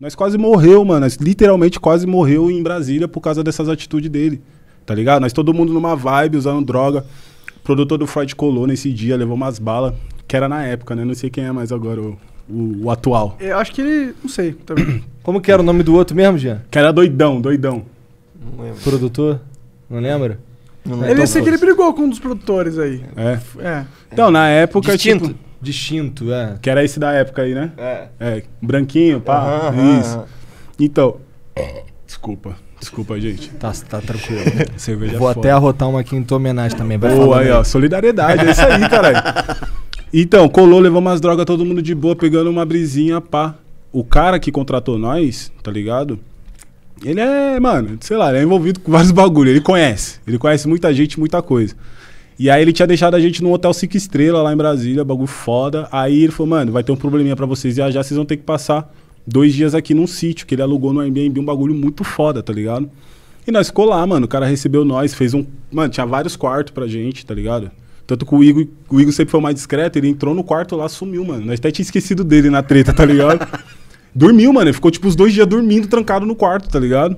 Nós quase morreu, mano. Nós literalmente quase morreu em Brasília por causa dessas atitudes dele. Tá ligado? Nós todo mundo numa vibe, usando droga. O produtor do Freud colou nesse dia, levou umas balas, que era na época, né? Não sei quem é mais agora o, o, o atual. Eu acho que ele. Não sei. Também. Como que era o nome do outro mesmo, Jean? Que era doidão, doidão. Não lembro. Produtor? Não lembra? Não lembro. Ele sei que ele brigou com um dos produtores aí. É. é. Então, na época. Tipo, Distinto. Tipo, Distinto, é. Que era esse da época aí, né? É. é branquinho, pá. isso. Então. Desculpa. Desculpa, gente. Tá, tá tranquilo. Cerveja Vou foda. até arrotar uma aqui em tua homenagem também. Vai Boa, aí, ó. Solidariedade, é isso aí, caralho. Então, colou, levou umas drogas, todo mundo de boa, pegando uma brisinha, pá. O cara que contratou nós, tá ligado? Ele é, mano, sei lá, ele é envolvido com vários bagulhos. Ele conhece. Ele conhece muita gente, muita coisa. E aí ele tinha deixado a gente num hotel cinco estrelas lá em Brasília, bagulho foda. Aí ele falou, mano, vai ter um probleminha para vocês viajar, vocês vão ter que passar dois dias aqui num sítio que ele alugou no Airbnb, um bagulho muito foda, tá ligado? E nós ficou lá, mano. O cara recebeu nós, fez um. Mano, tinha vários quartos pra gente, tá ligado? Tanto que o Igor, o Igor sempre foi mais discreto, ele entrou no quarto lá, sumiu, mano. Nós até tinha esquecido dele na treta, tá ligado? Dormiu, mano. Ele ficou tipo os dois dias dormindo, trancado no quarto, tá ligado?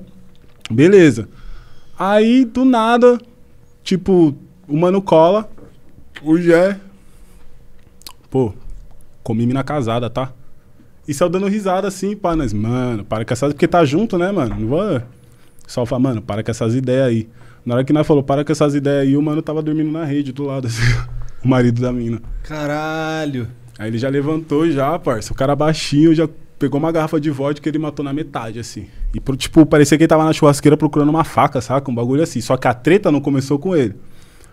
Beleza. Aí, do nada, tipo, o mano cola, o Jé. Pô, comi mina casada, tá? E saiu dando risada assim, pá, nós, mano, para com essas. Porque tá junto, né, mano? Não vou. Só falar, mano, para com essas ideias aí. Na hora que nós falou, para com essas ideias aí, o mano tava dormindo na rede do lado, assim, o marido da mina. Caralho! Aí ele já levantou já, parça. O cara baixinho já pegou uma garrafa de vodka que ele matou na metade, assim. E, tipo, parecia que ele tava na churrasqueira procurando uma faca, saca? Um bagulho assim. Só que a treta não começou com ele.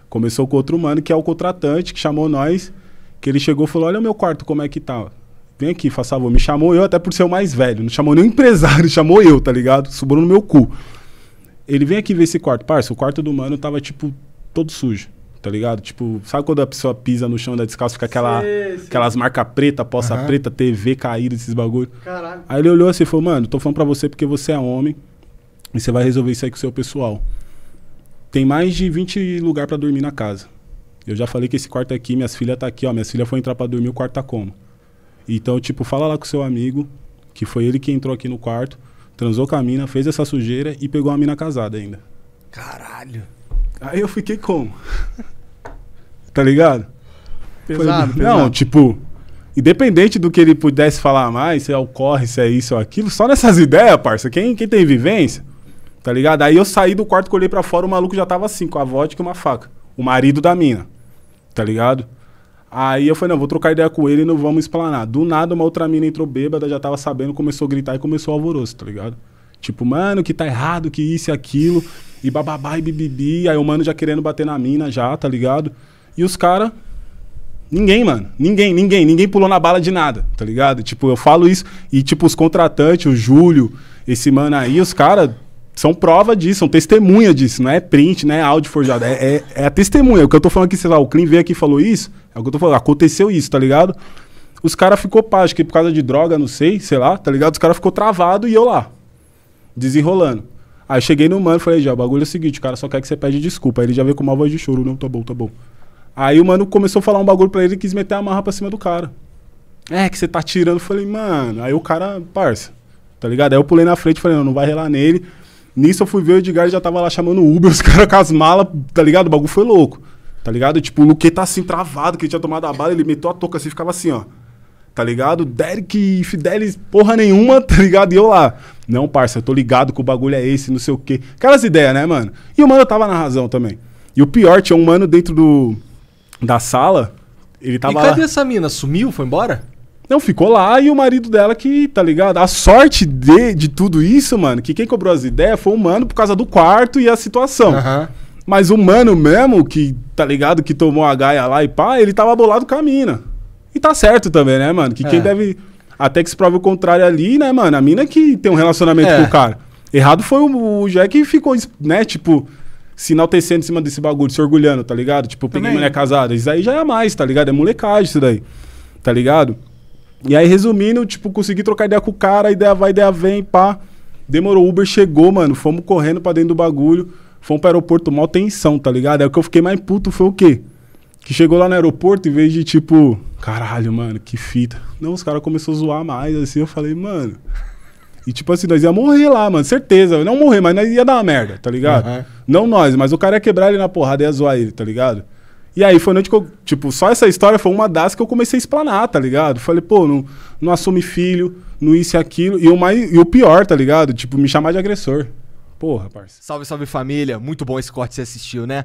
Começou com outro mano, que é o contratante, que chamou nós, que ele chegou e falou: Olha o meu quarto, como é que tá? Vem aqui, faça favor. Me chamou eu, até por ser o mais velho. Não chamou nem o empresário, chamou eu, tá ligado? Sobrou no meu cu. Ele vem aqui ver esse quarto. Parça, o quarto do mano tava, tipo, todo sujo tá ligado? Tipo, sabe quando a pessoa pisa no chão da descalço, fica aquela, sim, sim. aquelas marcas preta, poça uhum. preta, TV caída, esses bagulho. Caralho. Aí ele olhou assim e falou, mano, tô falando pra você porque você é homem e você vai resolver isso aí com o seu pessoal tem mais de 20 lugar para dormir na casa. Eu já falei que esse quarto aqui, minhas filhas tá aqui, ó. Minhas filhas foi entrar para dormir, o quarto tá como? Então, tipo, fala lá com seu amigo, que foi ele que entrou aqui no quarto, transou com a mina, fez essa sujeira e pegou uma mina casada ainda. Caralho. Aí eu fiquei como? tá ligado? Pesado, foi, Não, tipo, independente do que ele pudesse falar mais, se é o corre, se é isso ou aquilo, só nessas ideias, parça, quem, quem tem vivência, Tá ligado? Aí eu saí do quarto, colhei para fora, o maluco já tava assim, com a vodka e uma faca. O marido da mina. Tá ligado? Aí eu falei, não, vou trocar ideia com ele e não vamos explanar. Do nada, uma outra mina entrou bêbada, já tava sabendo, começou a gritar e começou o alvoroço, tá ligado? Tipo, mano, que tá errado, que isso e aquilo, e bababá e bibibi. Aí o mano já querendo bater na mina já, tá ligado? E os caras. Ninguém, mano. Ninguém, ninguém. Ninguém pulou na bala de nada, tá ligado? Tipo, eu falo isso. E, tipo, os contratantes, o Júlio, esse mano aí, os caras são prova disso, são testemunha disso, não é print, não é áudio forjado, é, é, é a testemunha. O que eu tô falando aqui, sei lá, o Clean veio aqui e falou isso, é o que eu tô falando, aconteceu isso, tá ligado? Os caras ficou pá, acho que por causa de droga, não sei, sei lá, tá ligado? Os caras ficou travado e eu lá, desenrolando. Aí cheguei no mano e falei, já, o bagulho é o seguinte, o cara só quer que você pede desculpa. Aí ele já veio com uma voz de choro, não, tá bom, tá bom. Aí o mano começou a falar um bagulho pra ele e quis meter a marra pra cima do cara. É, que você tá tirando. falei, mano, aí o cara, parça, tá ligado? Aí eu pulei na frente e falei, não, não vai relar nele. Nisso eu fui ver o Edgar já tava lá chamando o Uber, os caras com as malas, tá ligado? O bagulho foi louco. Tá ligado? Tipo, o Luque tá assim travado, que ele tinha tomado a bala, ele meteu a touca assim, ficava assim, ó. Tá ligado? Derek e Fidelis, porra nenhuma, tá ligado? E eu lá. Não, parça, eu tô ligado que o bagulho é esse, não sei o quê. Aquelas ideias, né, mano? E o mano tava na razão também. E o pior, tinha um mano dentro do da sala. Ele tava. E cadê lá... essa mina? Sumiu? Foi embora? Não, ficou lá e o marido dela que, tá ligado? A sorte de, de tudo isso, mano, que quem cobrou as ideias foi o mano por causa do quarto e a situação. Uhum. Mas o mano mesmo, que, tá ligado, que tomou a gaia lá e pá, ele tava bolado com a mina. E tá certo também, né, mano? Que é. quem deve. Até que se prove o contrário ali, né, mano? A mina que tem um relacionamento é. com o cara. Errado foi o, o Jack que ficou, né, tipo, se enaltecendo em cima desse bagulho, se orgulhando, tá ligado? Tipo, peguei mulher casada. Isso aí já é mais, tá ligado? É molecagem isso daí. Tá ligado? E aí, resumindo, tipo, consegui trocar ideia com o cara, ideia vai, ideia vem, pá. Demorou, Uber chegou, mano. Fomos correndo pra dentro do bagulho. Fomos pro aeroporto, mal tensão, tá ligado? Aí é o que eu fiquei mais puto foi o quê? Que chegou lá no aeroporto, em vez de tipo, caralho, mano, que fita. Não, os caras começaram a zoar mais, assim. Eu falei, mano. E tipo assim, nós ia morrer lá, mano, certeza. Não morrer, mas nós ia dar uma merda, tá ligado? Uhum. Não nós, mas o cara ia quebrar ele na porrada e ia zoar ele, tá ligado? E aí foi onde que eu, tipo, só essa história foi uma das que eu comecei a explanar, tá ligado? Falei, pô, não, não assume filho, não isso e aquilo. E o, mais, e o pior, tá ligado? Tipo, me chamar de agressor. Porra, parça. Salve, salve família. Muito bom esse corte que você assistiu, né?